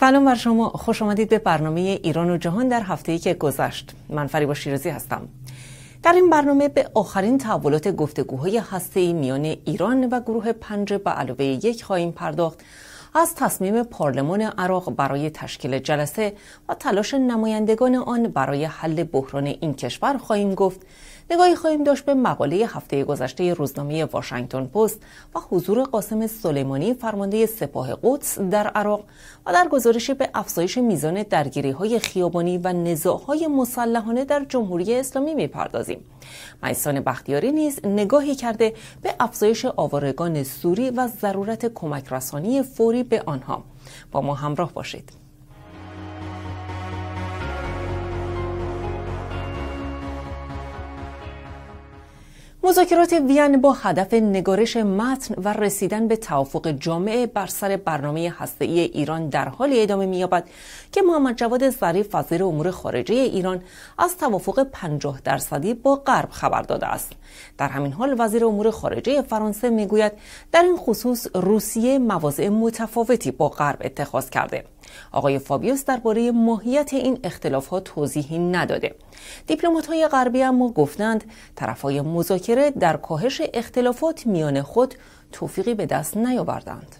سلام بر شما خوش آمدید به برنامه ایران و جهان در هفته که گذشت من فریبا شیرازی هستم در این برنامه به آخرین تحولات گفتگوهای هسته‌ای میان ایران و گروه پنج به علاوه یک خواهیم پرداخت از تصمیم پارلمان عراق برای تشکیل جلسه و تلاش نمایندگان آن برای حل بحران این کشور خواهیم گفت نگاهی خواهیم داشت به مقاله هفته گذشته روزنامه واشنگتن پست و حضور قاسم سلیمانی فرمانده سپاه قدس در عراق و در گزارشی به افزایش میزان درگیری های خیابانی و نزاع های مسلحانه در جمهوری اسلامی میپردازیم. میسان بختیاری نیز نگاهی کرده به افزایش آوارگان سوری و ضرورت کمک رسانی فوری به آنها. با ما همراه باشید. مذاکرات وین با هدف نگارش متن و رسیدن به توافق جامعه بر سر برنامه هسته‌ای ایران در حال ادامه می‌یابد که محمد جواد ظریف وزیر امور خارجه ایران از توافق 50 درصدی با غرب خبر داده است. در همین حال وزیر امور خارجه فرانسه میگوید در این خصوص روسیه مواضع متفاوتی با غرب اتخاذ کرده. آقای فابیوس درباره ماهیت این اختلاف ها توضیحی نداده دیپلمات های غربی اما گفتند طرف های مذاکره در کاهش اختلافات میان خود توفیقی به دست نیاوردند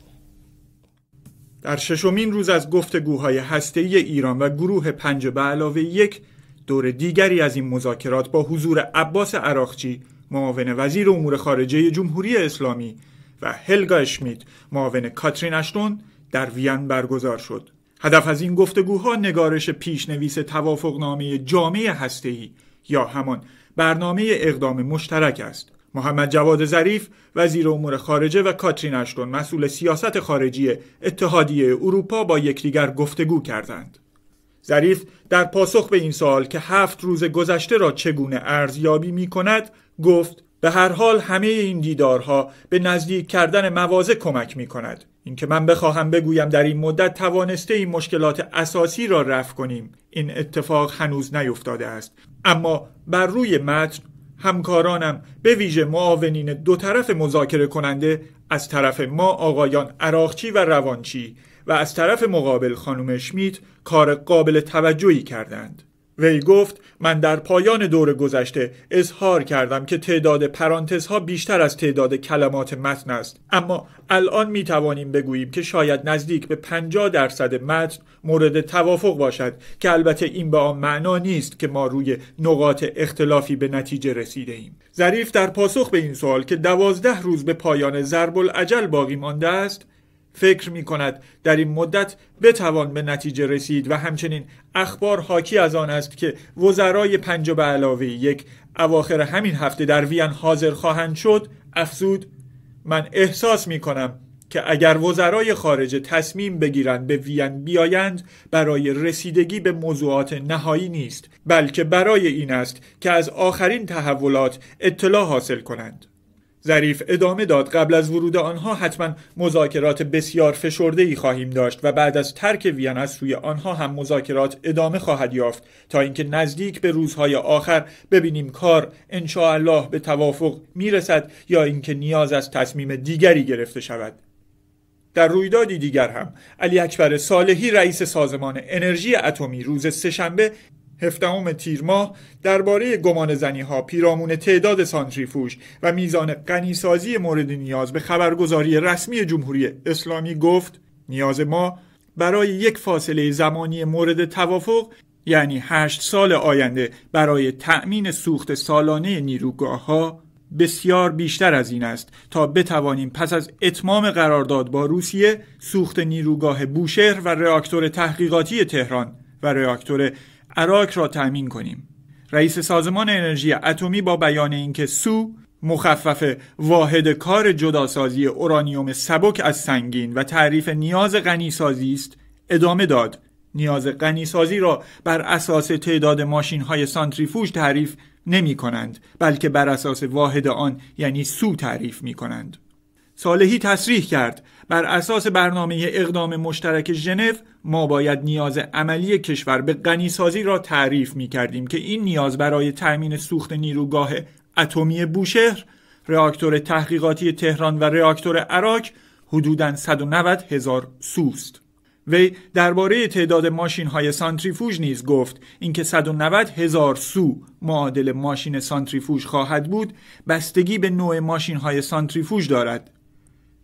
در ششمین روز از گفتگوهای هسته‌ای ایران و گروه پنج به علاوه یک دور دیگری از این مذاکرات با حضور عباس عراقچی معاون وزیر امور خارجه جمهوری اسلامی و هلگا اشمیت معاون کاترین اشتون در وین برگزار شد هدف از این گفتگوها نگارش پیشنویس توافقنامه جامعه هسته‌ای یا همان برنامه اقدام مشترک است محمد جواد ظریف وزیر امور خارجه و کاترین اشتون مسئول سیاست خارجی اتحادیه اروپا با یکدیگر گفتگو کردند ظریف در پاسخ به این سال که هفت روز گذشته را چگونه ارزیابی می کند گفت به هر حال همه این دیدارها به نزدیک کردن موازه کمک می کند اینکه من بخواهم بگویم در این مدت توانسته این مشکلات اساسی را رفع کنیم این اتفاق هنوز نیفتاده است اما بر روی متن همکارانم به ویژه معاونین دو طرف مذاکره کننده از طرف ما آقایان عراقچی و روانچی و از طرف مقابل خانم شمیت کار قابل توجهی کردند وی گفت من در پایان دور گذشته اظهار کردم که تعداد پرانتزها بیشتر از تعداد کلمات متن است اما الان می توانیم بگوییم که شاید نزدیک به 50 درصد متن مورد توافق باشد که البته این به آن معنا نیست که ما روی نقاط اختلافی به نتیجه رسیده ایم ظریف در پاسخ به این سوال که دوازده روز به پایان ضرب العجل باقی مانده است فکر می کند در این مدت بتوان به نتیجه رسید و همچنین اخبار حاکی از آن است که وزرای پنج به علاوه یک اواخر همین هفته در وین حاضر خواهند شد افزود من احساس می کنم که اگر وزرای خارجه تصمیم بگیرند به وین بیایند برای رسیدگی به موضوعات نهایی نیست بلکه برای این است که از آخرین تحولات اطلاع حاصل کنند ظریف ادامه داد قبل از ورود آنها حتما مذاکرات بسیار فشرده ای خواهیم داشت و بعد از ترک وین از سوی آنها هم مذاکرات ادامه خواهد یافت تا اینکه نزدیک به روزهای آخر ببینیم کار الله به توافق میرسد یا اینکه نیاز از تصمیم دیگری گرفته شود در رویدادی دیگر هم علی اکبر صالحی رئیس سازمان انرژی اتمی روز سهشنبه هفدهم تیر ماه درباره گمان زنی ها پیرامون تعداد سانتریفوژ و میزان غنیسازی مورد نیاز به خبرگزاری رسمی جمهوری اسلامی گفت نیاز ما برای یک فاصله زمانی مورد توافق یعنی هشت سال آینده برای تأمین سوخت سالانه نیروگاه ها بسیار بیشتر از این است تا بتوانیم پس از اتمام قرارداد با روسیه سوخت نیروگاه بوشهر و راکتور تحقیقاتی تهران و راکتور عراق را تأمین کنیم رئیس سازمان انرژی اتمی با بیان اینکه سو مخفف واحد کار جداسازی اورانیوم سبک از سنگین و تعریف نیاز غنیسازی است ادامه داد نیاز غنیسازی را بر اساس تعداد ماشین های سانتریفوژ تعریف نمی کنند بلکه بر اساس واحد آن یعنی سو تعریف می کنند صالحی تصریح کرد بر اساس برنامه اقدام مشترک ژنو ما باید نیاز عملی کشور به غنیسازی را تعریف می کردیم که این نیاز برای تأمین سوخت نیروگاه اتمی بوشهر، راکتور تحقیقاتی تهران و راکتور عراق حدوداً 190 هزار سوست. وی درباره تعداد ماشین های سانتریفوژ نیز گفت اینکه 190 هزار سو معادل ماشین سانتریفوژ خواهد بود بستگی به نوع ماشین های سانتریفوژ دارد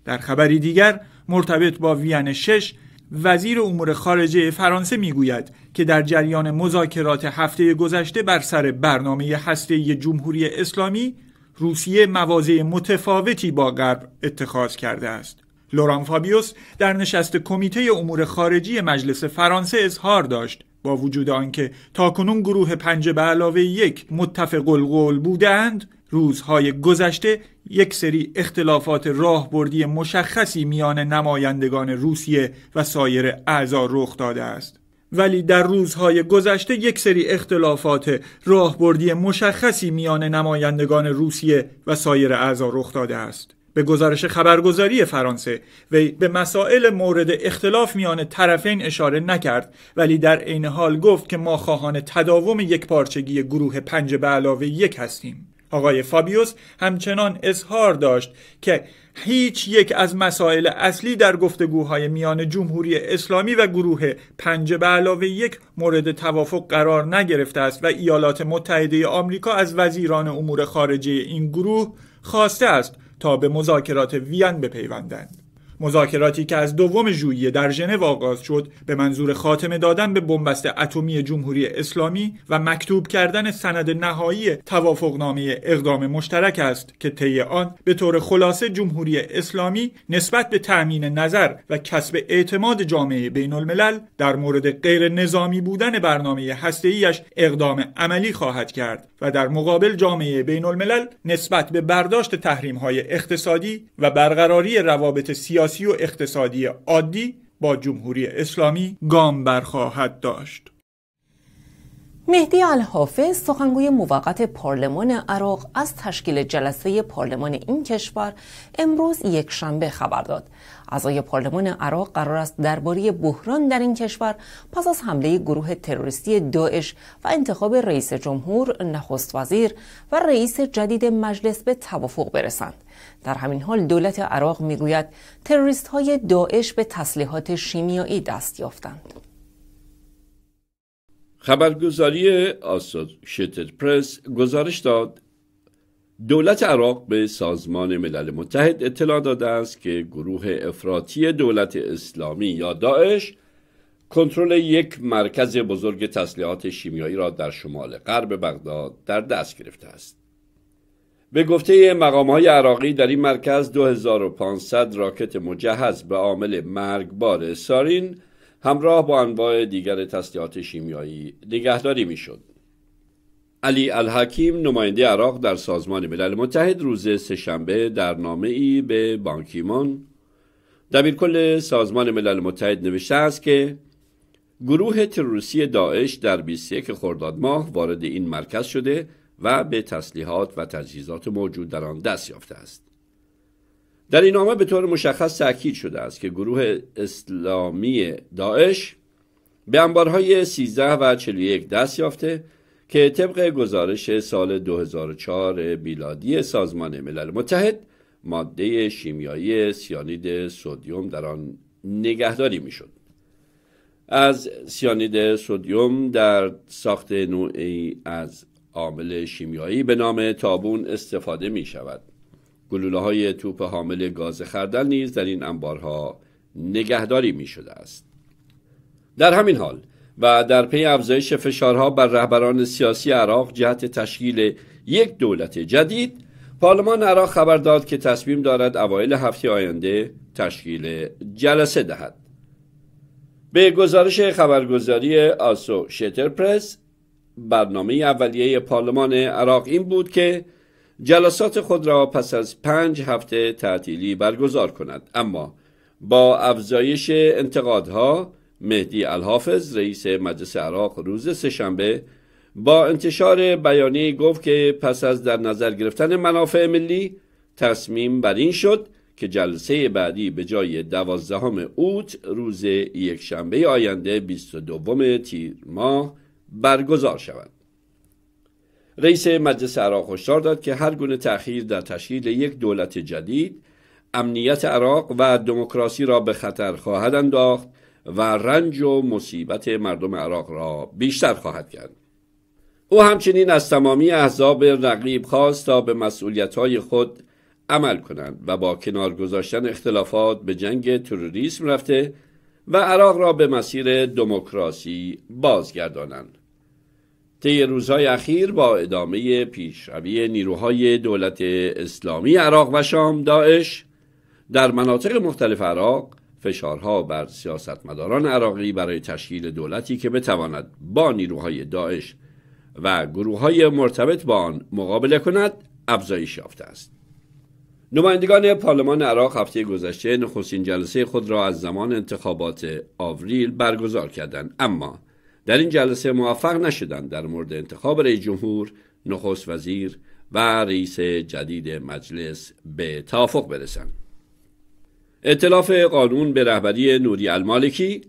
در خبری دیگر مرتبط با وین شش، وزیر امور خارجه فرانسه میگوید که در جریان مذاکرات هفته گذشته بر سر برنامه هسته جمهوری اسلامی روسیه مواضع متفاوتی با غرب اتخاذ کرده است لوران فابیوس در نشست کمیته امور خارجی مجلس فرانسه اظهار داشت با وجود آنکه تاکنون گروه پنج به علاوه یک متفق القول بودند روزهای گذشته یک سری اختلافات راهبردی مشخصی میان نمایندگان روسیه و سایر اعضا رخ داده است ولی در روزهای گذشته یک سری اختلافات راهبردی مشخصی میان نمایندگان روسیه و سایر اعضا رخ داده است به گزارش خبرگزاری فرانسه وی به مسائل مورد اختلاف میان طرفین اشاره نکرد ولی در عین حال گفت که ما خواهان تداوم یک پارچگی گروه پنج به علاوه یک هستیم آقای فابیوس همچنان اظهار داشت که هیچ یک از مسائل اصلی در گفتگوهای میان جمهوری اسلامی و گروه پنج به علاوه یک مورد توافق قرار نگرفته است و ایالات متحده آمریکا از وزیران امور خارجه این گروه خواسته است تا به مذاکرات وین بپیوندند. مذاکراتی که از دوم ژوئیه در ژنو آغاز شد به منظور خاتمه دادن به بنبست اتمی جمهوری اسلامی و مکتوب کردن سند نهایی توافقنامه اقدام مشترک است که طی آن به طور خلاصه جمهوری اسلامی نسبت به تأمین نظر و کسب اعتماد جامعه بین الملل در مورد غیر نظامی بودن برنامه هسته‌ایش اقدام عملی خواهد کرد و در مقابل جامعه بین الملل نسبت به برداشت تحریم‌های اقتصادی و برقراری روابط سیاسی سیاسی و اقتصادی عادی با جمهوری اسلامی گام برخواهد داشت مهدی الحافظ سخنگوی موقت پارلمان عراق از تشکیل جلسه پارلمان این کشور امروز یک شنبه خبر داد. اعضای پارلمان عراق قرار است درباره بحران در این کشور پس از حمله گروه تروریستی داعش و انتخاب رئیس جمهور، نخست وزیر و رئیس جدید مجلس به توافق برسند. در همین حال دولت عراق میگوید تروریست های داعش به تسلیحات شیمیایی دست یافتند. خبرگزاری آسوشیتد پرس گزارش داد دولت عراق به سازمان ملل متحد اطلاع داده است که گروه افراطی دولت اسلامی یا داعش کنترل یک مرکز بزرگ تسلیحات شیمیایی را در شمال غرب بغداد در دست گرفته است به گفته مقام های عراقی در این مرکز 2500 راکت مجهز به عامل مرگبار سارین همراه با انواع دیگر تسلیحات شیمیایی نگهداری میشد علی الحکیم نماینده عراق در سازمان ملل متحد روز سهشنبه در نامه ای به بانکیمان دبیرکل سازمان ملل متحد نوشته است که گروه تروریستی داعش در 21 خرداد ماه وارد این مرکز شده و به تسلیحات و تجهیزات موجود در آن دست یافته است در این نامه به طور مشخص تاکید شده است که گروه اسلامی داعش به انبارهای 13 و 41 دست یافته که طبق گزارش سال 2004 میلادی سازمان ملل متحد ماده شیمیایی سیانید سودیوم در آن نگهداری میشد از سیانید سودیوم در ساخت نوعی از عامل شیمیایی به نام تابون استفاده می شود گلوله های توپ حامل گاز خردل نیز در این انبارها نگهداری می شده است. در همین حال و در پی افزایش فشارها بر رهبران سیاسی عراق جهت تشکیل یک دولت جدید پارلمان عراق خبر داد که تصمیم دارد اوایل هفته آینده تشکیل جلسه دهد به گزارش خبرگزاری آسو شتر پرس برنامه اولیه پارلمان عراق این بود که جلسات خود را پس از پنج هفته تعطیلی برگزار کند اما با افزایش انتقادها مهدی الحافظ رئیس مجلس عراق روز سهشنبه با انتشار بیانیه گفت که پس از در نظر گرفتن منافع ملی تصمیم بر این شد که جلسه بعدی به جای دوازدهم اوت روز یکشنبه آینده 22 تیر ماه برگزار شود رئیس مجلس عراق هشدار داد که هر گونه تأخیر در تشکیل یک دولت جدید امنیت عراق و دموکراسی را به خطر خواهد انداخت و رنج و مصیبت مردم عراق را بیشتر خواهد کرد او همچنین از تمامی احزاب رقیب خواست تا به مسئولیتهای خود عمل کنند و با کنار گذاشتن اختلافات به جنگ تروریسم رفته و عراق را به مسیر دموکراسی بازگردانند طی روزهای اخیر با ادامه پیشروی نیروهای دولت اسلامی عراق و شام داعش در مناطق مختلف عراق فشارها بر سیاستمداران عراقی برای تشکیل دولتی که بتواند با نیروهای داعش و گروه های مرتبط با آن مقابله کند افزایش یافته است نمایندگان پارلمان عراق هفته گذشته نخستین جلسه خود را از زمان انتخابات آوریل برگزار کردند اما در این جلسه موفق نشدند در مورد انتخاب رئیس جمهور نخست وزیر و رئیس جدید مجلس به توافق برسند اطلاف قانون به رهبری نوری المالکی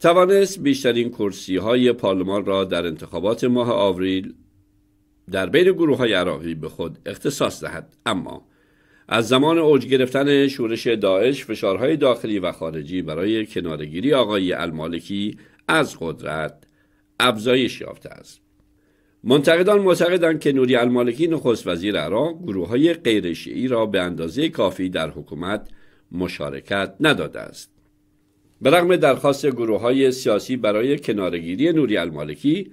توانست بیشترین کرسی های پارلمان را در انتخابات ماه آوریل در بین گروه های عراقی به خود اختصاص دهد اما از زمان اوج گرفتن شورش داعش فشارهای داخلی و خارجی برای کنارگیری آقای المالکی از قدرت افزایش یافته است منتقدان معتقدند که نوری المالکی نخست وزیر عراق گروه های شیعی را به اندازه کافی در حکومت مشارکت نداده است به رغم درخواست گروه های سیاسی برای کنارگیری نوری المالکی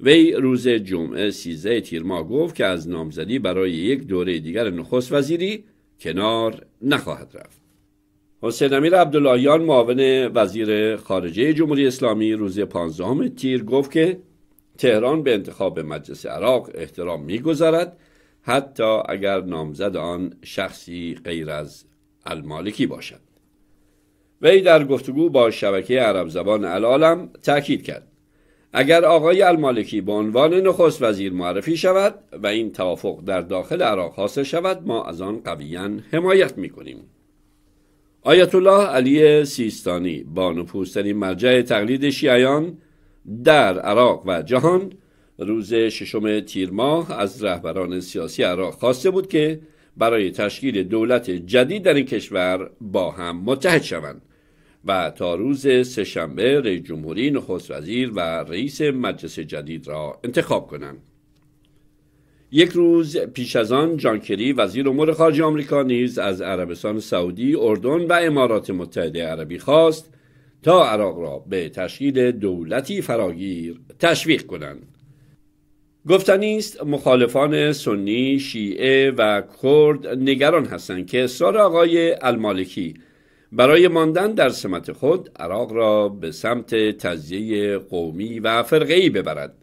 وی روز جمعه 13 تیر گفت که از نامزدی برای یک دوره دیگر نخست وزیری کنار نخواهد رفت حسین امیر عبداللهیان معاون وزیر خارجه جمهوری اسلامی روز 15 تیر گفت که تهران به انتخاب مجلس عراق احترام میگذارد حتی اگر نامزد آن شخصی غیر از المالکی باشد وی در گفتگو با شبکه عرب زبان العالم تاکید کرد اگر آقای المالکی به عنوان نخست وزیر معرفی شود و این توافق در داخل عراق حاصل شود ما از آن قویا حمایت میکنیم آیت الله علی سیستانی با نفوسترین مرجع تقلید شیعیان در عراق و جهان روز ششم تیر ماه از رهبران سیاسی عراق خواسته بود که برای تشکیل دولت جدید در این کشور با هم متحد شوند و تا روز سهشنبه رئیس جمهوری نخست وزیر و رئیس مجلس جدید را انتخاب کنند یک روز پیش از آن جان کری وزیر امور خارجه آمریکا نیز از عربستان سعودی، اردن و امارات متحده عربی خواست تا عراق را به تشکیل دولتی فراگیر تشویق کنند. گفتنی است مخالفان سنی، شیعه و کرد نگران هستند که اصرار آقای المالکی برای ماندن در سمت خود عراق را به سمت تجزیه قومی و فرقه‌ای ببرد.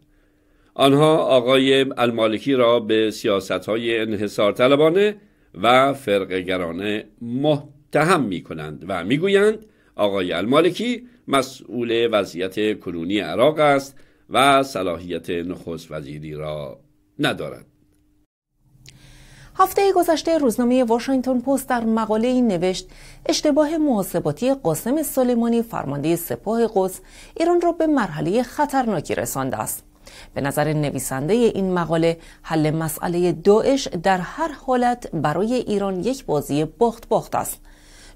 آنها آقای المالکی را به سیاست های انحصار طلبانه و فرقگرانه متهم می کنند و میگویند آقای المالکی مسئول وضعیت کنونی عراق است و صلاحیت نخست وزیری را ندارد هفته گذشته روزنامه واشنگتن پست در مقاله این نوشت اشتباه محاسباتی قاسم سلیمانی فرمانده سپاه قدس ایران را به مرحله خطرناکی رسانده است به نظر نویسنده این مقاله حل مسئله داعش در هر حالت برای ایران یک بازی باخت باخت است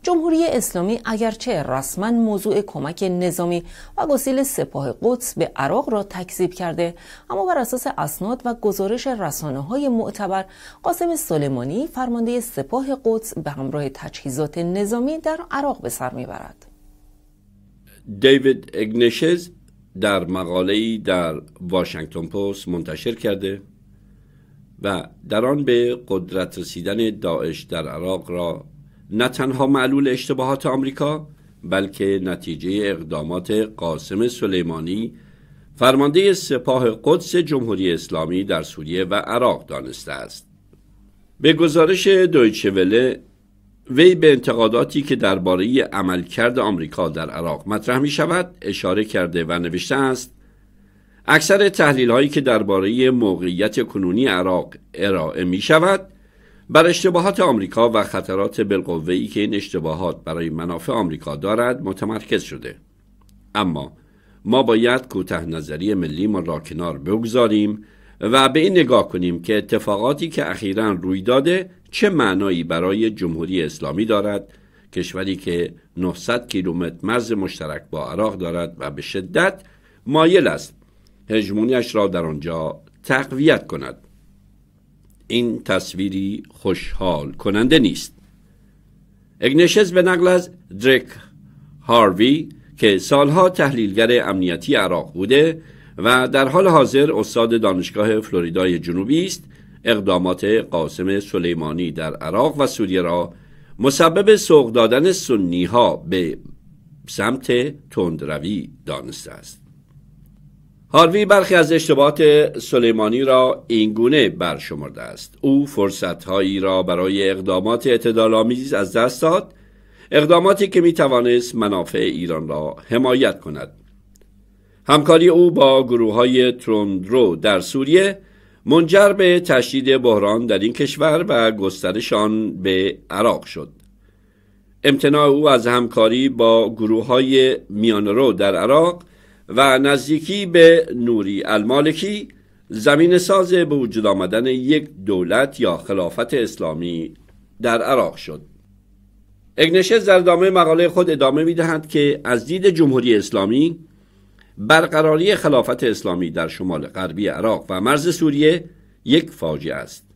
جمهوری اسلامی اگرچه رسما موضوع کمک نظامی و گسیل سپاه قدس به عراق را تکذیب کرده اما بر اساس اسناد و گزارش رسانه های معتبر قاسم سلیمانی فرمانده سپاه قدس به همراه تجهیزات نظامی در عراق به سر میبرد دیوید اگنشز در مقاله‌ای در واشنگتن پست منتشر کرده و در آن به قدرت رسیدن داعش در عراق را نه تنها معلول اشتباهات آمریکا بلکه نتیجه اقدامات قاسم سلیمانی فرمانده سپاه قدس جمهوری اسلامی در سوریه و عراق دانسته است به گزارش دویچه وله وی به انتقاداتی که درباره عملکرد آمریکا در عراق مطرح می شود اشاره کرده و نوشته است اکثر تحلیل هایی که درباره موقعیت کنونی عراق ارائه می شود بر اشتباهات آمریکا و خطرات بالقوه ای که این اشتباهات برای منافع آمریکا دارد متمرکز شده اما ما باید کوته نظری ملی ما را کنار بگذاریم و به این نگاه کنیم که اتفاقاتی که اخیرا روی داده چه معنایی برای جمهوری اسلامی دارد کشوری که 900 کیلومتر مرز مشترک با عراق دارد و به شدت مایل است هجمونیش را در آنجا تقویت کند این تصویری خوشحال کننده نیست اگنشز به نقل از دریک هاروی که سالها تحلیلگر امنیتی عراق بوده و در حال حاضر استاد دانشگاه فلوریدای جنوبی است اقدامات قاسم سلیمانی در عراق و سوریه را مسبب سوق دادن سنی ها به سمت تندروی دانسته است هاروی برخی از اشتباهات سلیمانی را اینگونه برشمرده است او فرصتهایی را برای اقدامات اعتدالآمیز از دست داد اقداماتی که می توانست منافع ایران را حمایت کند همکاری او با گروه های تروندرو در سوریه منجر به تشدید بحران در این کشور و گسترشان به عراق شد امتناع او از همکاری با گروه های میانرو در عراق و نزدیکی به نوری المالکی زمین ساز به وجود آمدن یک دولت یا خلافت اسلامی در عراق شد اگنشه زردامه مقاله خود ادامه می که از دید جمهوری اسلامی برقراری خلافت اسلامی در شمال غربی عراق و مرز سوریه یک فاجعه است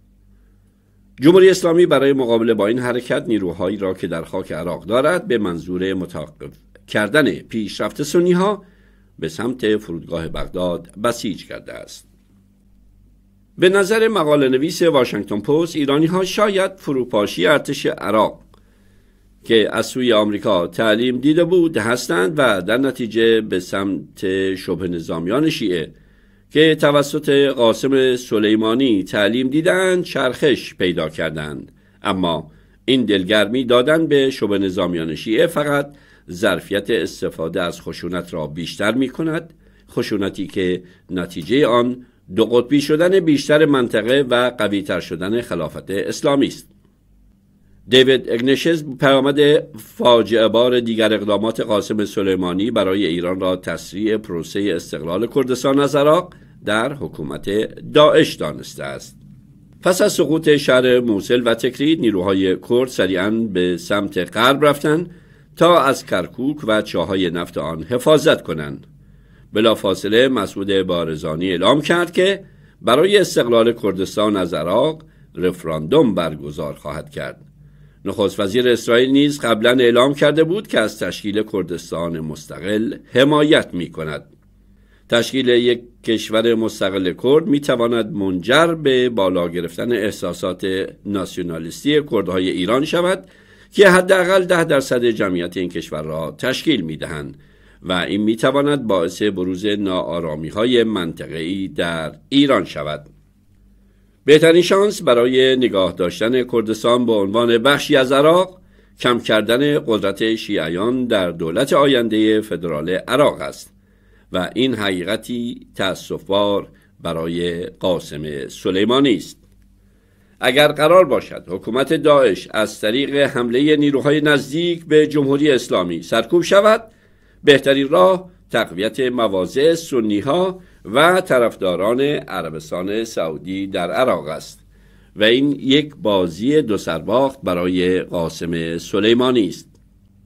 جمهوری اسلامی برای مقابله با این حرکت نیروهایی را که در خاک عراق دارد به منظور متوقف کردن پیشرفت سنی ها به سمت فرودگاه بغداد بسیج کرده است به نظر مقاله نویس واشنگتن پست ایرانی ها شاید فروپاشی ارتش عراق که از سوی آمریکا تعلیم دیده بود هستند و در نتیجه به سمت شبه نظامیان شیعه که توسط قاسم سلیمانی تعلیم دیدند چرخش پیدا کردند اما این دلگرمی دادن به شبه نظامیان شیعه فقط ظرفیت استفاده از خشونت را بیشتر می کند خشونتی که نتیجه آن دو قطبی شدن بیشتر منطقه و قویتر شدن خلافت اسلامی است دیوید اگنشز پیامد فاجعه بار دیگر اقدامات قاسم سلیمانی برای ایران را تسریع پروسه استقلال کردستان از عراق در حکومت داعش دانسته است پس از سقوط شهر موسل و تکرید نیروهای کرد سریعا به سمت غرب رفتند تا از کرکوک و چاهای نفت آن حفاظت کنند فاصله مسعود بارزانی اعلام کرد که برای استقلال کردستان از عراق رفراندوم برگزار خواهد کرد نخست وزیر اسرائیل نیز قبلا اعلام کرده بود که از تشکیل کردستان مستقل حمایت می کند. تشکیل یک کشور مستقل کرد می تواند منجر به بالا گرفتن احساسات ناسیونالیستی کردهای ایران شود که حداقل ده درصد جمعیت این کشور را تشکیل می دهند و این می تواند باعث بروز ناآرامی های منطقه ای در ایران شود. بهترین شانس برای نگاه داشتن کردستان به عنوان بخشی از عراق کم کردن قدرت شیعیان در دولت آینده فدرال عراق است و این حقیقتی تأسفبار برای قاسم سلیمانی است اگر قرار باشد حکومت داعش از طریق حمله نیروهای نزدیک به جمهوری اسلامی سرکوب شود بهترین راه تقویت مواضع سنی ها و طرفداران عربستان سعودی در عراق است و این یک بازی دو سرباخت برای قاسم سلیمانی است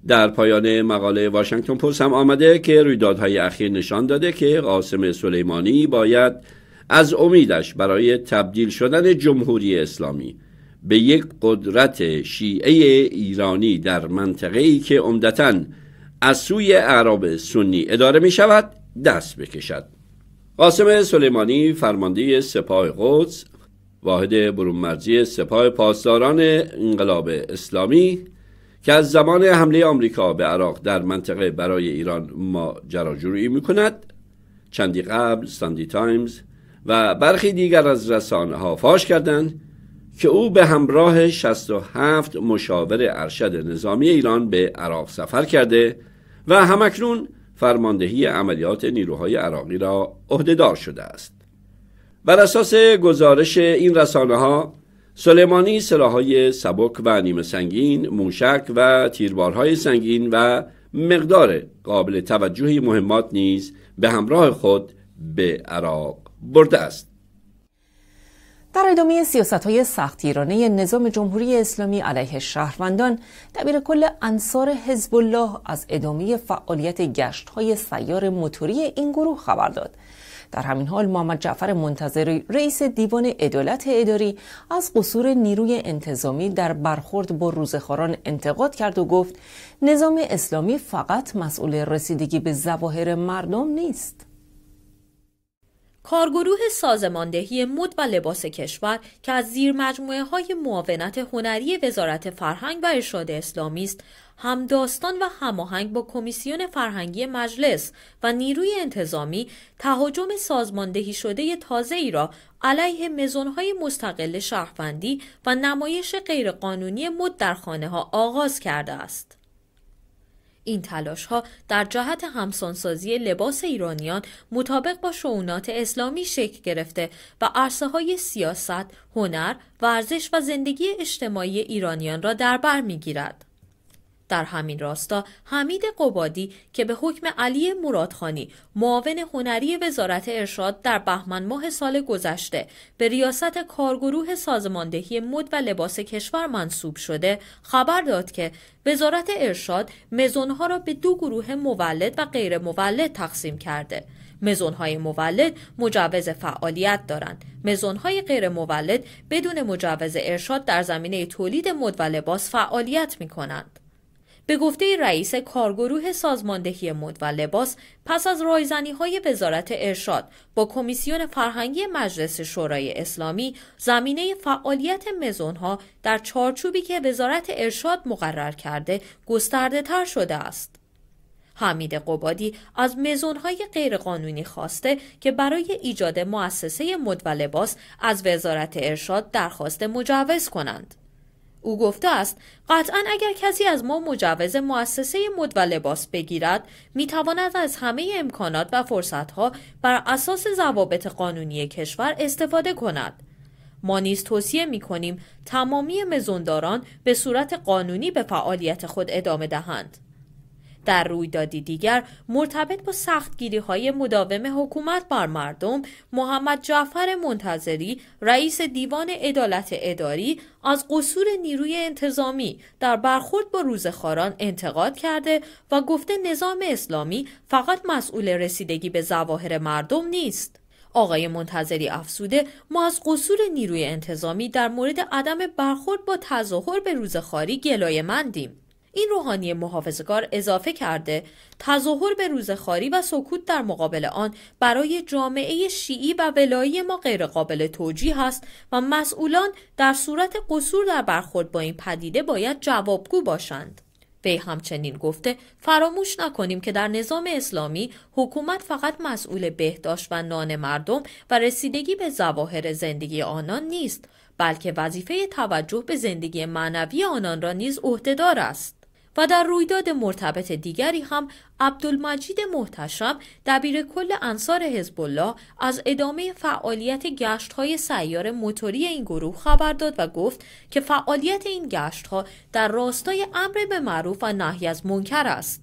در پایان مقاله واشنگتن پست هم آمده که رویدادهای اخیر نشان داده که قاسم سلیمانی باید از امیدش برای تبدیل شدن جمهوری اسلامی به یک قدرت شیعه ایرانی در منطقه ای که عمدتا از سوی عرب سنی اداره می شود دست بکشد قاسم سلیمانی فرمانده سپاه قدس واحد برونمرزی سپاه پاسداران انقلاب اسلامی که از زمان حمله آمریکا به عراق در منطقه برای ایران ما می میکند چندی قبل ساندی تایمز و برخی دیگر از رسانه ها فاش کردند که او به همراه 67 مشاور ارشد نظامی ایران به عراق سفر کرده و همکنون فرماندهی عملیات نیروهای عراقی را عهدهدار شده است بر اساس گزارش این رسانه ها سلیمانی سلاحهای سبک و نیمه سنگین، موشک و تیربارهای سنگین و مقدار قابل توجهی مهمات نیز به همراه خود به عراق برده است. در ادامه سیاست های سختگیرانه نظام جمهوری اسلامی علیه شهروندان دبیر کل انصار حزب الله از ادامه فعالیت گشت های سیار موتوری این گروه خبر داد در همین حال محمد جعفر منتظری رئیس دیوان عدالت اداری از قصور نیروی انتظامی در برخورد با روزخاران انتقاد کرد و گفت نظام اسلامی فقط مسئول رسیدگی به زواهر مردم نیست کارگروه سازماندهی مد و لباس کشور که از زیر مجموعه های معاونت هنری وزارت فرهنگ و ارشاد اسلامی است همداستان و هماهنگ با کمیسیون فرهنگی مجلس و نیروی انتظامی تهاجم سازماندهی شده تازه ای را علیه مزونهای مستقل شهروندی و نمایش غیرقانونی مد در خانه ها آغاز کرده است. این تلاش ها در جهت همسانسازی لباس ایرانیان مطابق با شعونات اسلامی شکل گرفته و عرصه های سیاست، هنر، ورزش و زندگی اجتماعی ایرانیان را در بر میگیرد. در همین راستا حمید قبادی که به حکم علی مرادخانی معاون هنری وزارت ارشاد در بهمن ماه سال گذشته به ریاست کارگروه سازماندهی مد و لباس کشور منصوب شده خبر داد که وزارت ارشاد مزونها را به دو گروه مولد و غیر مولد تقسیم کرده مزونهای مولد مجوز فعالیت دارند مزونهای غیر مولد بدون مجوز ارشاد در زمینه تولید مد و لباس فعالیت می کنند. به گفته رئیس کارگروه سازماندهی مد و لباس پس از رایزنی های وزارت ارشاد با کمیسیون فرهنگی مجلس شورای اسلامی زمینه فعالیت ها در چارچوبی که وزارت ارشاد مقرر کرده گسترده تر شده است. حمید قبادی از مزونهای غیرقانونی خواسته که برای ایجاد مؤسسه مد و لباس از وزارت ارشاد درخواست مجوز کنند. او گفته است قطعا اگر کسی از ما مجوز مؤسسه مد و لباس بگیرد می تواند از همه امکانات و فرصتها بر اساس ضوابط قانونی کشور استفاده کند ما نیز توصیه می کنیم تمامی مزونداران به صورت قانونی به فعالیت خود ادامه دهند در رویدادی دیگر مرتبط با سختگیری های مداوم حکومت بر مردم محمد جعفر منتظری رئیس دیوان عدالت اداری از قصور نیروی انتظامی در برخورد با روزخاران انتقاد کرده و گفته نظام اسلامی فقط مسئول رسیدگی به زواهر مردم نیست آقای منتظری افسوده ما از قصور نیروی انتظامی در مورد عدم برخورد با تظاهر به روزخاری مندیم. این روحانی محافظگار اضافه کرده تظاهر به روزخواری و سکوت در مقابل آن برای جامعه شیعی و ولایی ما غیرقابل توجیه است و مسئولان در صورت قصور در برخورد با این پدیده باید جوابگو باشند وی همچنین گفته فراموش نکنیم که در نظام اسلامی حکومت فقط مسئول بهداشت و نان مردم و رسیدگی به زواهر زندگی آنان نیست بلکه وظیفه توجه به زندگی معنوی آنان را نیز عهدهدار است و در رویداد مرتبط دیگری هم عبدالمجید محتشم دبیر کل انصار حزب الله از ادامه فعالیت گشت های سیار موتوری این گروه خبر داد و گفت که فعالیت این گشت ها در راستای امر به معروف و نهی از منکر است.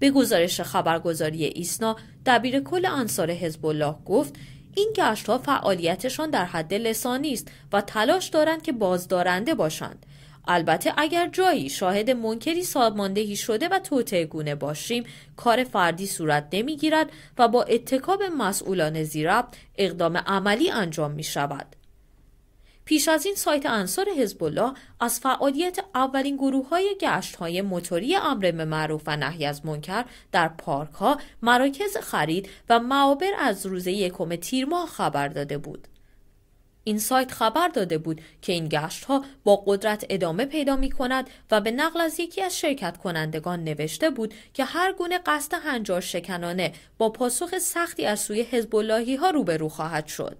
به گزارش خبرگزاری ایسنا دبیر کل انصار حزب الله گفت این گشت ها فعالیتشان در حد لسانی است و تلاش دارند که بازدارنده باشند البته اگر جایی شاهد منکری ساماندهی شده و توطعه گونه باشیم کار فردی صورت نمیگیرد و با اتکاب مسئولان زیراب اقدام عملی انجام می شود. پیش از این سایت انصار حزب الله از فعالیت اولین گروه های گشت های موتوری امر به معروف و نهی از منکر در پارک ها، مراکز خرید و معابر از روز یکم تیر ماه خبر داده بود. این سایت خبر داده بود که این گشت ها با قدرت ادامه پیدا می کند و به نقل از یکی از شرکت کنندگان نوشته بود که هر گونه قصد هنجار شکنانه با پاسخ سختی از سوی حزب ها روبرو خواهد شد.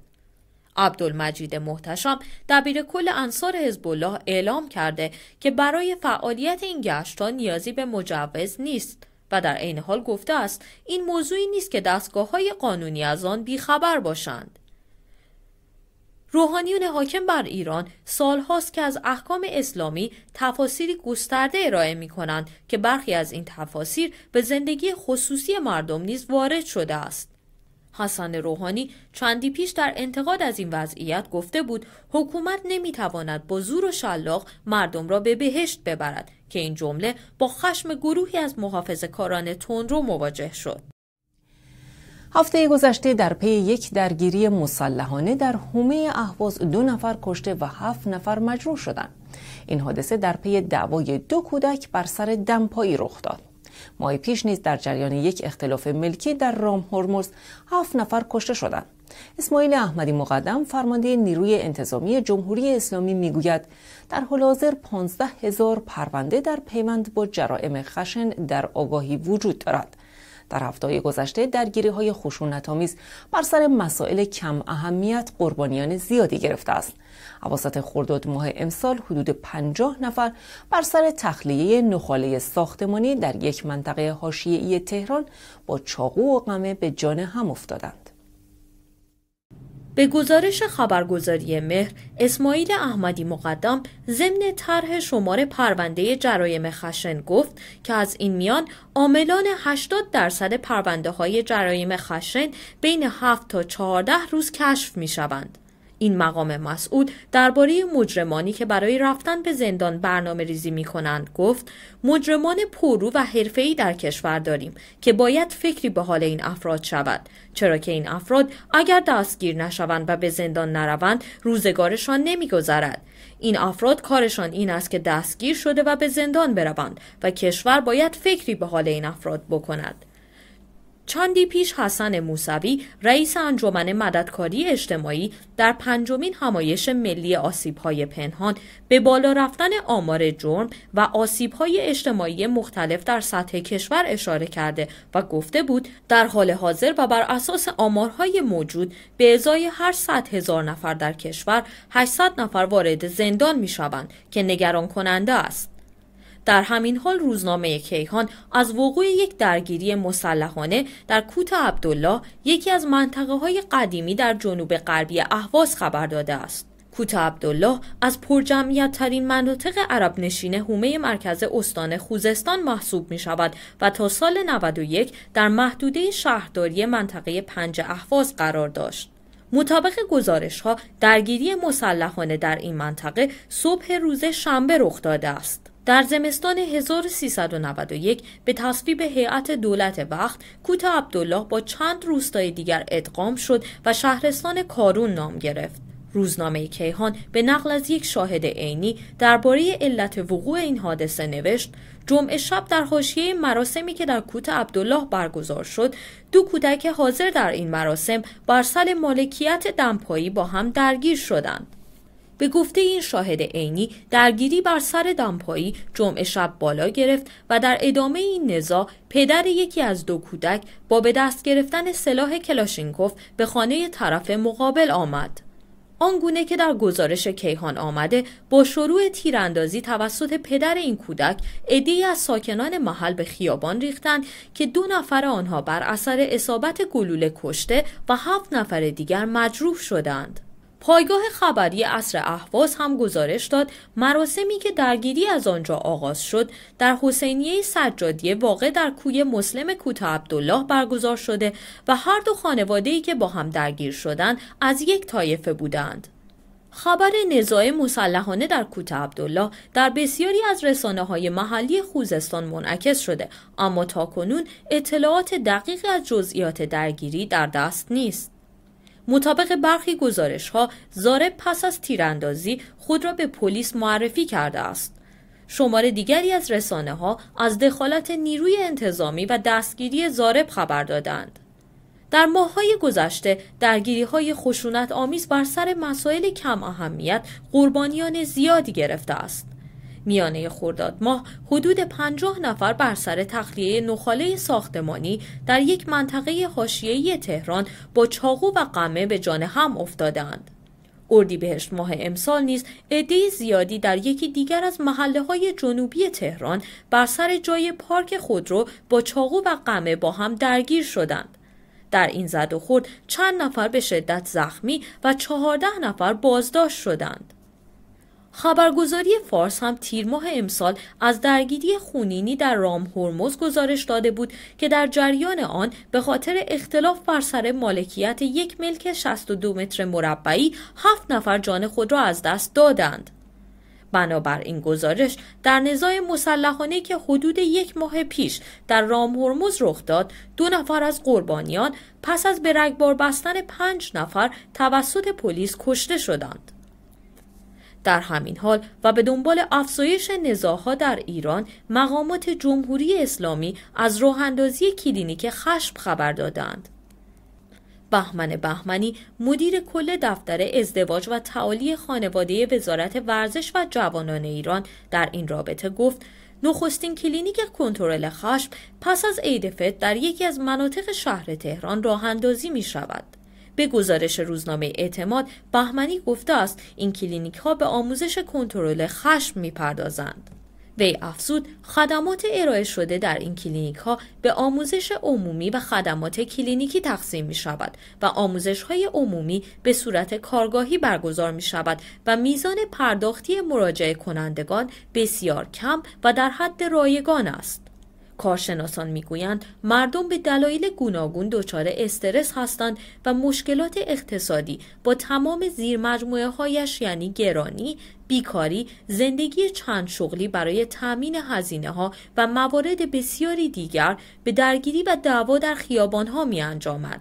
عبدالمجید محتشم دبیر کل انصار حزب الله اعلام کرده که برای فعالیت این گشت ها نیازی به مجوز نیست و در عین حال گفته است این موضوعی نیست که دستگاه های قانونی از آن بیخبر باشند. روحانیون حاکم بر ایران سالهاست که از احکام اسلامی تفاسیری گسترده ارائه می کنند که برخی از این تفاسیر به زندگی خصوصی مردم نیز وارد شده است. حسن روحانی چندی پیش در انتقاد از این وضعیت گفته بود حکومت نمیتواند با زور و شلاق مردم را به بهشت ببرد که این جمله با خشم گروهی از محافظ کاران تون رو مواجه شد. هفته گذشته در پی یک درگیری مسلحانه در حومه اهواز دو نفر کشته و هفت نفر مجروح شدند. این حادثه در پی دعوای دو کودک بر سر دمپایی رخ داد. ماه پیش نیز در جریان یک اختلاف ملکی در رام هرمز هفت نفر کشته شدند. اسماعیل احمدی مقدم فرمانده نیروی انتظامی جمهوری اسلامی میگوید در حال حاضر 15 هزار پرونده در پیوند با جرائم خشن در آگاهی وجود دارد در هفته گذشته درگیری های خشونتآمیز بر سر مسائل کم اهمیت قربانیان زیادی گرفته است. عواسط خرداد ماه امسال حدود 50 نفر بر سر تخلیه نخاله ساختمانی در یک منطقه حاشیه‌ای تهران با چاقو و قمه به جان هم افتادند. به گزارش خبرگزاری مهر اسماعیل احمدی مقدم ضمن طرح شماره پرونده جرایم خشن گفت که از این میان عاملان 80 درصد پرونده های جرایم خشن بین 7 تا 14 روز کشف می شوند. این مقام مسعود درباره مجرمانی که برای رفتن به زندان برنامه ریزی می کنند گفت مجرمان پورو و ای در کشور داریم که باید فکری به حال این افراد شود چرا که این افراد اگر دستگیر نشوند و به زندان نروند روزگارشان نمیگذرد این افراد کارشان این است که دستگیر شده و به زندان بروند و کشور باید فکری به حال این افراد بکند چندی پیش حسن موسوی رئیس انجمن مددکاری اجتماعی در پنجمین همایش ملی آسیبهای پنهان به بالا رفتن آمار جرم و آسیبهای اجتماعی مختلف در سطح کشور اشاره کرده و گفته بود در حال حاضر و بر اساس آمارهای موجود به ازای هر 100 هزار نفر در کشور 800 نفر وارد زندان می شوند که نگران کننده است. در همین حال روزنامه کیهان از وقوع یک درگیری مسلحانه در کوت عبدالله یکی از منطقه های قدیمی در جنوب غربی اهواز خبر داده است. کوت عبدالله از پرجمعیت ترین مناطق عرب نشین حومه مرکز استان خوزستان محسوب می شود و تا سال 91 در محدوده شهرداری منطقه پنج اهواز قرار داشت. مطابق گزارش ها درگیری مسلحانه در این منطقه صبح روز شنبه رخ داده است. در زمستان 1391 به تصویب هیئت دولت وقت کوت عبدالله با چند روستای دیگر ادغام شد و شهرستان کارون نام گرفت. روزنامه کیهان به نقل از یک شاهد عینی درباره علت وقوع این حادثه نوشت جمعه شب در حاشیه مراسمی که در کوت عبدالله برگزار شد دو کودک حاضر در این مراسم بر مالکیت دمپایی با هم درگیر شدند به گفته این شاهد عینی درگیری بر سر دمپایی جمعه شب بالا گرفت و در ادامه این نزاع پدر یکی از دو کودک با به دست گرفتن سلاح کلاشینکوف به خانه طرف مقابل آمد. آنگونه که در گزارش کیهان آمده با شروع تیراندازی توسط پدر این کودک عدهای از ساکنان محل به خیابان ریختند که دو نفر آنها بر اثر اصابت گلوله کشته و هفت نفر دیگر مجروح شدند پایگاه خبری اصر احواز هم گزارش داد مراسمی که درگیری از آنجا آغاز شد در حسینیه سجادیه واقع در کوی مسلم کوته عبدالله برگزار شده و هر دو ای که با هم درگیر شدند از یک طایفه بودند. خبر نزاع مسلحانه در کوت عبدالله در بسیاری از رسانه های محلی خوزستان منعکس شده اما تاکنون اطلاعات دقیقی از جزئیات درگیری در دست نیست. مطابق برخی گزارش ها زارب پس از تیراندازی خود را به پلیس معرفی کرده است. شمار دیگری از رسانه ها از دخالت نیروی انتظامی و دستگیری زارب خبر دادند. در های گذشته درگیری های خشونت آمیز بر سر مسائل کم اهمیت قربانیان زیادی گرفته است. میانه خرداد ماه حدود 50 نفر بر سر تخلیه نخاله ساختمانی در یک منطقه حاشیه‌ای تهران با چاقو و قمه به جان هم افتادند. بهشت ماه امسال نیز عده زیادی در یکی دیگر از محله های جنوبی تهران بر سر جای پارک خودرو با چاقو و قمه با هم درگیر شدند. در این زد و خورد چند نفر به شدت زخمی و چهارده نفر بازداشت شدند. خبرگزاری فارس هم تیر ماه امسال از درگیری خونینی در رام هرمز گزارش داده بود که در جریان آن به خاطر اختلاف بر سر مالکیت یک ملک 62 متر مربعی هفت نفر جان خود را از دست دادند. بنابر این گزارش در نزاع مسلحانه که حدود یک ماه پیش در رام هرمز رخ داد دو نفر از قربانیان پس از به رگبار بستن پنج نفر توسط پلیس کشته شدند. در همین حال و به دنبال افزایش نزاها در ایران مقامات جمهوری اسلامی از روحندازی کلینیک خشم خبر دادند. بهمن بهمنی مدیر کل دفتر ازدواج و تعالی خانواده وزارت ورزش و جوانان ایران در این رابطه گفت نخستین کلینیک کنترل خشم پس از عید در یکی از مناطق شهر تهران راه اندازی می شود. به گزارش روزنامه اعتماد بهمنی گفته است این کلینیک ها به آموزش کنترل خشم میپردازند وی افزود خدمات ارائه شده در این کلینیک ها به آموزش عمومی و خدمات کلینیکی تقسیم می شود و آموزش های عمومی به صورت کارگاهی برگزار می شود و میزان پرداختی مراجعه کنندگان بسیار کم و در حد رایگان است. کارشناسان میگویند مردم به دلایل گوناگون دچار استرس هستند و مشکلات اقتصادی با تمام مجموعه هایش یعنی گرانی، بیکاری، زندگی چند شغلی برای تامین هزینه ها و موارد بسیاری دیگر به درگیری و دعوا در خیابان ها می انجامد.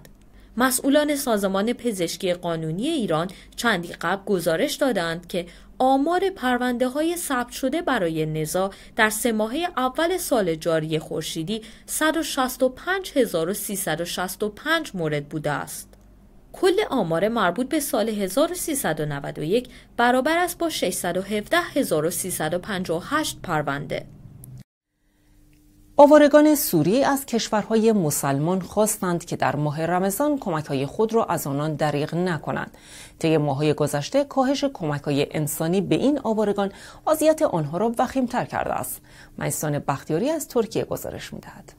مسئولان سازمان پزشکی قانونی ایران چندی قبل گزارش دادند که آمار پرونده های ثبت شده برای نزا در سه ماهه اول سال جاری خورشیدی 165365 مورد بوده است. کل آمار مربوط به سال 1391 برابر است با 617358 پرونده. آوارگان سوری از کشورهای مسلمان خواستند که در ماه رمضان کمکهای خود را از آنان دریغ نکنند. طی ماههای گذشته کاهش کمکهای انسانی به این آوارگان وضعیت آنها را وخیمتر کرده است. میسان بختیاری از ترکیه گزارش میدهد.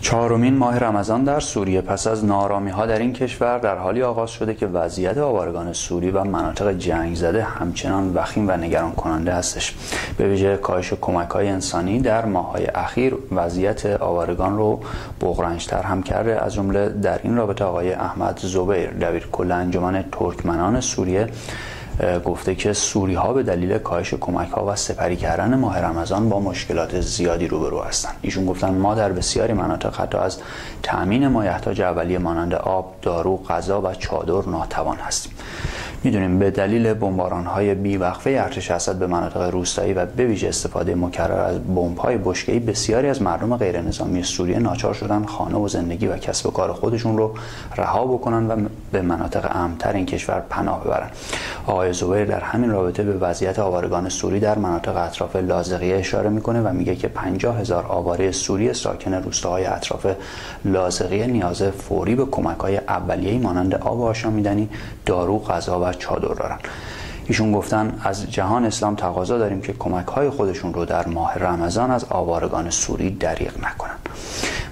چهارمین ماه رمضان در سوریه پس از نارامی ها در این کشور در حالی آغاز شده که وضعیت آوارگان سوری و مناطق جنگ زده همچنان وخیم و نگران کننده هستش به ویژه کاهش کمک های انسانی در ماه های اخیر وضعیت آوارگان رو بغرنجتر هم کرده از جمله در این رابطه آقای احمد زبیر دبیر کل انجمن ترکمنان سوریه گفته که سوری ها به دلیل کاهش کمک ها و سپری کردن ماه رمضان با مشکلات زیادی روبرو هستند ایشون گفتن ما در بسیاری مناطق حتی از تأمین مایحتاج اولیه مانند آب، دارو، غذا و چادر ناتوان هستیم میدونیم به دلیل بمباران‌های بیوقفه ارتش اسد به مناطق روستایی و به ویژه استفاده مکرر از بمب‌های بشکه‌ای بسیاری از مردم غیر نظامی سوریه ناچار شدن خانه و زندگی و کسب و کار خودشون رو رها بکنن و به مناطق امتر این کشور پناه ببرن آقای زویر در همین رابطه به وضعیت آوارگان سوری در مناطق اطراف لازقیه اشاره میکنه و میگه که 50 هزار آواره سوری ساکن روستاهای اطراف لازقیه نیاز فوری به کمک‌های اولیه‌ای مانند آب آشامیدنی، دارو، غذا و و چادر دارن ایشون گفتن از جهان اسلام تقاضا داریم که کمک های خودشون رو در ماه رمضان از آوارگان سوری دریغ نکنن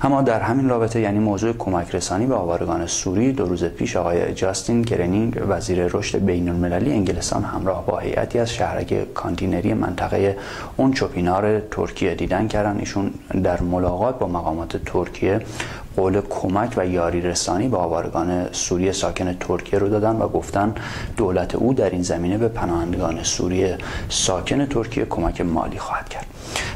اما در همین رابطه یعنی موضوع کمک رسانی به آوارگان سوری دو روز پیش آقای جاستین گرنینگ وزیر رشد بین المللی انگلستان همراه با هیئتی از شهرک کانتینری منطقه اون ترکیه دیدن کردن ایشون در ملاقات با مقامات ترکیه قول کمک و یاری رسانی به آوارگان سوریه ساکن ترکیه رو دادن و گفتن دولت او در این زمینه به پناهندگان سوریه ساکن ترکیه کمک مالی خواهد کرد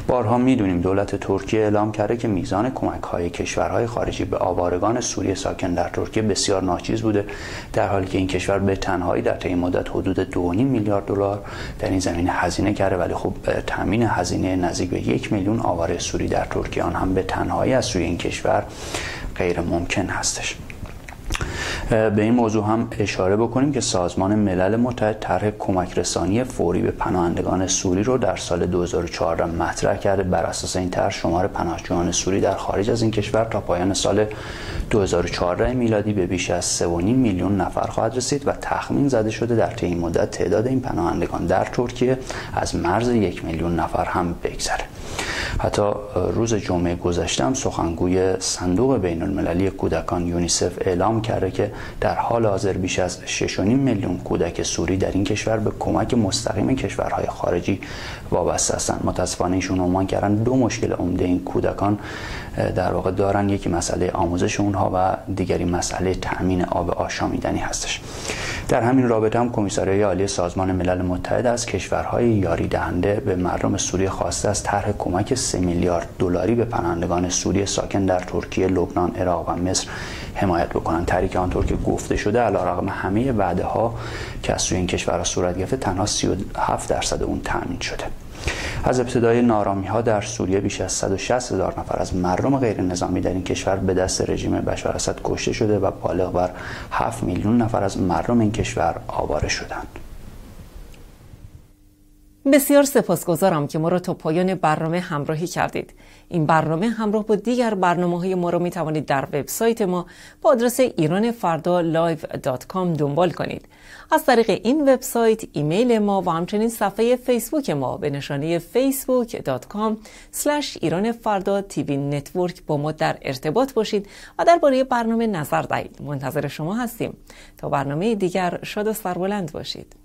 بارها میدونیم دولت ترکیه اعلام کرده که میزان کمک های کشورهای خارجی به آوارگان سوریه ساکن در ترکیه بسیار ناچیز بوده در حالی که این کشور به تنهایی در طی مدت حدود 2.5 میلیارد دلار در این زمینه هزینه کرده ولی خب تامین هزینه نزدیک به یک میلیون آواره سوری در ترکیه آن هم به تنهایی از سوی این کشور غیر ممکن هستش به این موضوع هم اشاره بکنیم که سازمان ملل متحد طرح کمک رسانی فوری به پناهندگان سوری رو در سال 2014 مطرح کرده بر اساس این طرح شمار پناهجویان سوری در خارج از این کشور تا پایان سال 2014 میلادی به بیش از 3.5 میلیون نفر خواهد رسید و تخمین زده شده در طی این مدت تعداد این پناهندگان در ترکیه از مرز یک میلیون نفر هم بگذره حتی روز جمعه گذشته هم سخنگوی صندوق بین المللی کودکان یونیسف اعلام کرده که در حال حاضر بیش از 6.5 میلیون کودک سوری در این کشور به کمک مستقیم کشورهای خارجی وابسته هستند متاسفانه ایشون عنوان کردن دو مشکل عمده این کودکان در واقع دارن یکی مسئله آموزش اونها و دیگری مسئله تامین آب آشامیدنی هستش در همین رابطه هم کمیسریای عالی سازمان ملل متحد از کشورهای یاری دهنده به مردم سوریه خواسته از طرح کمک 3 میلیارد دلاری به پناهندگان سوریه ساکن در ترکیه، لبنان، عراق و مصر حمایت بکنند. تحریک آنطور که گفته شده علیرغم همه وعده ها که از سوی این کشورها صورت گرفته تنها 37 درصد اون تامین شده از ابتدای نارامی ها در سوریه بیش از 160 هزار نفر از مردم غیر نظامی در این کشور به دست رژیم بشار اسد کشته شده و بالغ بر 7 میلیون نفر از مردم این کشور آواره شدند بسیار سپاسگزارم که ما را تا پایان برنامه همراهی کردید. این برنامه همراه با دیگر برنامه های ما را می توانید در وبسایت ما با آدرس ایرانفردالایو.com دنبال کنید. از طریق این وبسایت، ایمیل ما و همچنین صفحه فیسبوک ما به نشانه facebookcom فردا tv نتورک با ما در ارتباط باشید و درباره برنامه نظر دهید. منتظر شما هستیم. تا برنامه دیگر شاد و سربلند باشید.